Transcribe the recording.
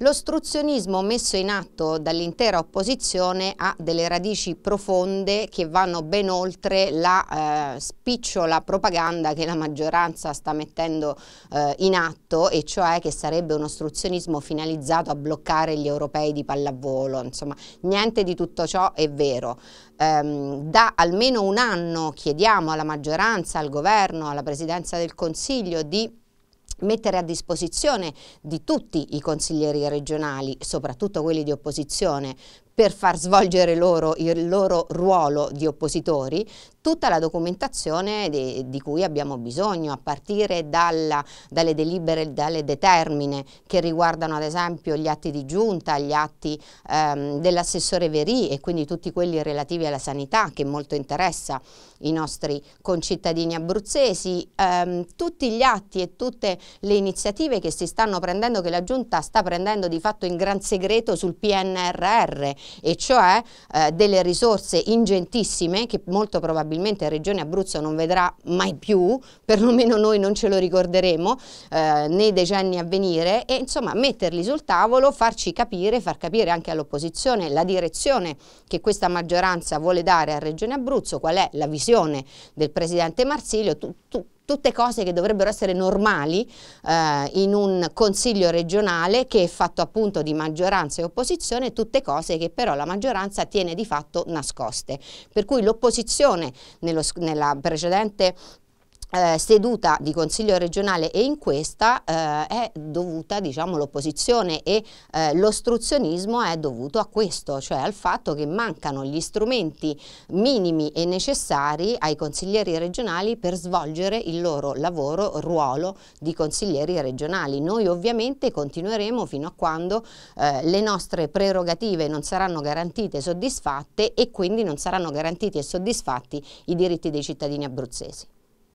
L'ostruzionismo messo in atto dall'intera opposizione ha delle radici profonde che vanno ben oltre la eh, spicciola propaganda che la maggioranza sta mettendo eh, in atto e cioè che sarebbe un ostruzionismo finalizzato a bloccare gli europei di pallavolo, insomma niente di tutto ciò è vero. Ehm, da almeno un anno chiediamo alla maggioranza, al governo, alla presidenza del Consiglio di mettere a disposizione di tutti i consiglieri regionali, soprattutto quelli di opposizione, per far svolgere loro il loro ruolo di oppositori tutta la documentazione di, di cui abbiamo bisogno, a partire dalla, dalle delibere, dalle determine che riguardano ad esempio gli atti di giunta, gli atti ehm, dell'assessore Verì e quindi tutti quelli relativi alla sanità che molto interessa i nostri concittadini abruzzesi, ehm, tutti gli atti e tutte le iniziative che si stanno prendendo, che la giunta sta prendendo di fatto in gran segreto sul PNRR e cioè eh, delle risorse ingentissime che molto probabilmente Regione Abruzzo non vedrà mai più, perlomeno noi non ce lo ricorderemo eh, nei decenni a venire e insomma metterli sul tavolo, farci capire, far capire anche all'opposizione la direzione che questa maggioranza vuole dare a Regione Abruzzo, qual è la visione del Presidente Marsilio, tutto tu, tutte cose che dovrebbero essere normali eh, in un consiglio regionale che è fatto appunto di maggioranza e opposizione, tutte cose che però la maggioranza tiene di fatto nascoste. Per cui l'opposizione nella precedente eh, seduta di consiglio regionale e in questa eh, è dovuta diciamo l'opposizione e eh, l'ostruzionismo è dovuto a questo cioè al fatto che mancano gli strumenti minimi e necessari ai consiglieri regionali per svolgere il loro lavoro ruolo di consiglieri regionali noi ovviamente continueremo fino a quando eh, le nostre prerogative non saranno garantite e soddisfatte e quindi non saranno garantiti e soddisfatti i diritti dei cittadini abruzzesi